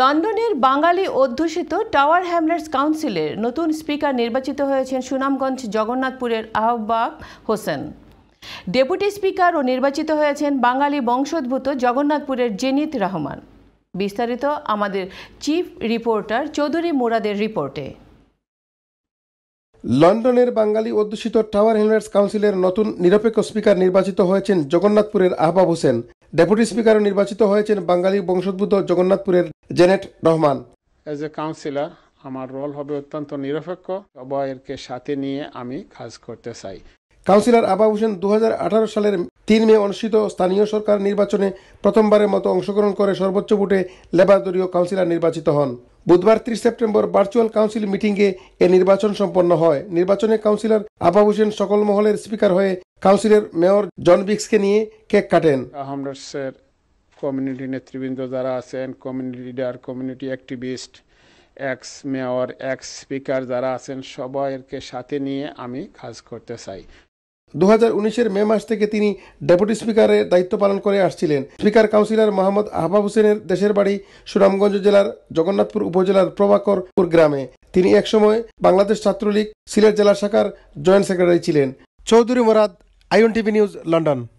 লন্ডনের বাঙালি অধ্যুষিত tower Hamlets কাউন্সিলের নতুন স্পিকার নির্বাচিত হয়েছেন সুনামগঞ্জ জগন্নাথপুরের আহ্বাক হোসেন ডেপুটি স্পিকার ও নির্বাচিত হয়েছেন বাঙালি বংশোদ্ভূত জগন্নাথপুরের জেনিত রহমান বিস্তারিত আমাদের চিফ রিপোর্টার চৌধুরী মুরাদের রিপোর্টে লন্ডনের বাঙালি অধ্যুষিত টাওয়ার হ্যামলেটস কাউন্সিলের নতুন নিরপেক্ষ স্পিকার নির্বাচিত হয়েছেন জগন্নাথপুরের আহবাব হোসেন ডেপুটি স্পিকারও নির্বাচিত হয়েছেন বাঙালি বংশোদ্ভূত জগন্নাথপুরের Janet Rahman as a councillor আমার রোল হবে অত্যন্ত নিরপেক্ষ সবাইকে সাথে নিয়ে আমি কাজ করতে চাই কাউন্সিলর আবা হোসেন দু সালের তিন মে অনুষ্ঠিত স্থানীয় সরকার নির্বাচনে প্রথমবারের মতো অংশগ্রহণ করে সর্বোচ্চ ভোটে লেবার দলীয় কাউন্সিলর নির্বাচিত হন বুধবার ত্রিশ সেপ্টেম্বর ভার্চুয়াল কাউন্সিল মিটিংয়ে এ নির্বাচন সম্পন্ন হয় নির্বাচনে কাউন্সিলর আবা হোসেন সকল মহলের স্পিকার হয়ে কাউন্সিলের মেয়র জন বিক্সকে নিয়ে কেক কাটেন স্যার কমিউনিটি নেতৃবৃন্দ যারা আছেন community leader community activist ex mayor ex speaker যারা আছেন সবাইকে সাথে নিয়ে আমি কাজ করতে চাই দু হাজার উনিশের মে মাস থেকে তিনি ডেপুটি স্পিকারের দায়িত্ব পালন করে আসছিলেন স্পিকার কাউন্সিলর মোহাম্মদ আহবাব হোসেনের দেশের বাড়ি সুনামগঞ্জ জেলার জগন্নাথপুর উপজেলার প্রভাকরপুর গ্রামে তিনি একসময় বাংলাদেশ ছাত্রলীগ সিলেট জেলা শাখার জয়েন্ট সেক্রেটারি ছিলেন Chowdhury Murad IN TV news London